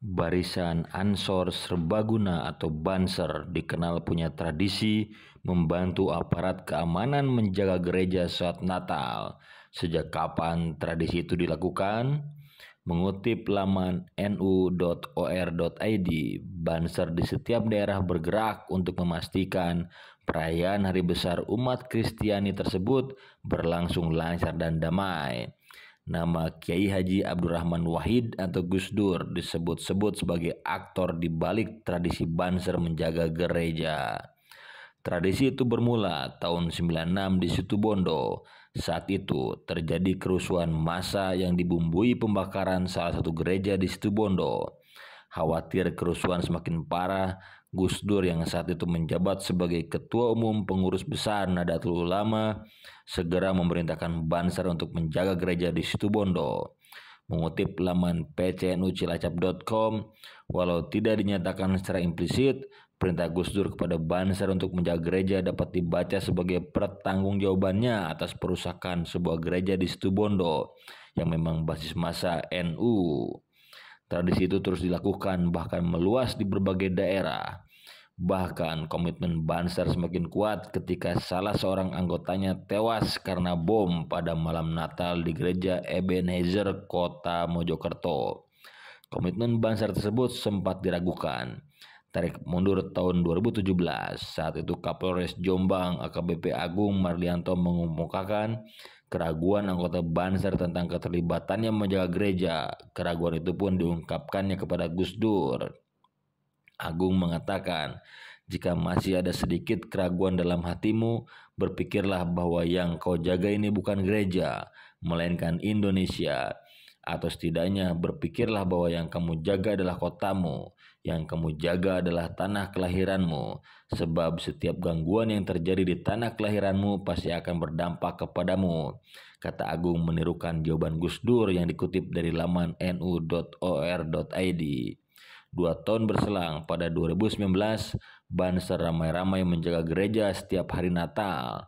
Barisan Ansor Serbaguna atau Banser dikenal punya tradisi membantu aparat keamanan menjaga gereja saat Natal. Sejak kapan tradisi itu dilakukan? Mengutip laman nu.or.id, Banser di setiap daerah bergerak untuk memastikan perayaan hari besar umat Kristiani tersebut berlangsung lancar dan damai. Nama Kiai Haji Abdurrahman Wahid atau Gus Dur disebut-sebut sebagai aktor di balik tradisi Banser menjaga gereja. Tradisi itu bermula tahun 96 di Situbondo. Saat itu terjadi kerusuhan massa yang dibumbui pembakaran salah satu gereja di Situbondo khawatir kerusuhan semakin parah, Gus Dur yang saat itu menjabat sebagai ketua umum pengurus besar Nadatul Ulama segera memerintahkan Banser untuk menjaga gereja di situ Bondo. Mengutip laman pcnu.cilacap.com, walau tidak dinyatakan secara implisit, perintah Gus Dur kepada Banser untuk menjaga gereja dapat dibaca sebagai pertanggungjawabannya atas perusakan sebuah gereja di situ Bondo yang memang basis masa NU. Tradisi itu terus dilakukan bahkan meluas di berbagai daerah. Bahkan komitmen Banser semakin kuat ketika salah seorang anggotanya tewas karena bom pada malam Natal di gereja Ebenezer, kota Mojokerto. Komitmen Banser tersebut sempat diragukan tarik mundur tahun 2017. Saat itu Kapolres Jombang AKBP Agung Marlianto mengumumkan keraguan anggota Banser tentang keterlibatannya menjaga gereja. Keraguan itu pun diungkapkannya kepada Gus Dur. Agung mengatakan, jika masih ada sedikit keraguan dalam hatimu, berpikirlah bahwa yang kau jaga ini bukan gereja, melainkan Indonesia atau setidaknya berpikirlah bahwa yang kamu jaga adalah kotamu, yang kamu jaga adalah tanah kelahiranmu, sebab setiap gangguan yang terjadi di tanah kelahiranmu pasti akan berdampak kepadamu. Kata Agung menirukan jawaban Gus Dur yang dikutip dari laman nu.or.id. Dua tahun berselang, pada 2019, Banser ramai-ramai menjaga gereja setiap hari Natal.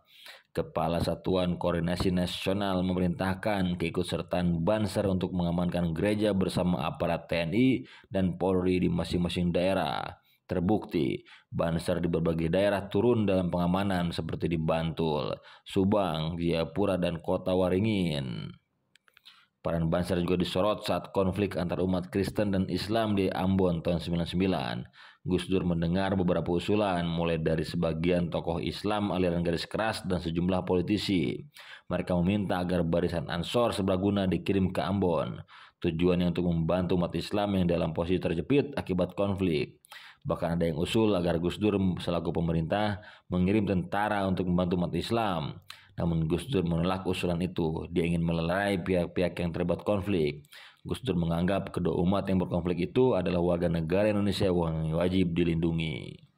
Kepala Satuan Koordinasi Nasional memerintahkan keikutsertaan Banser untuk mengamankan gereja bersama aparat TNI dan Polri di masing-masing daerah. Terbukti, Banser di berbagai daerah turun dalam pengamanan seperti di Bantul, Subang, Jayapura, dan Kota Waringin. Peran Banser juga disorot saat konflik antar umat Kristen dan Islam di Ambon tahun 99. Gus Dur mendengar beberapa usulan, mulai dari sebagian tokoh Islam aliran garis keras dan sejumlah politisi. Mereka meminta agar barisan Ansor seberaguna dikirim ke Ambon. Tujuannya untuk membantu umat Islam yang dalam posisi terjepit akibat konflik. Bahkan ada yang usul agar Gus Dur selaku pemerintah mengirim tentara untuk membantu umat Islam. Namun Gus Dur menolak usulan itu. Dia ingin melerai pihak-pihak yang terlibat konflik. Gus Dur menganggap kedua umat yang berkonflik itu adalah warga negara Indonesia yang wajib dilindungi.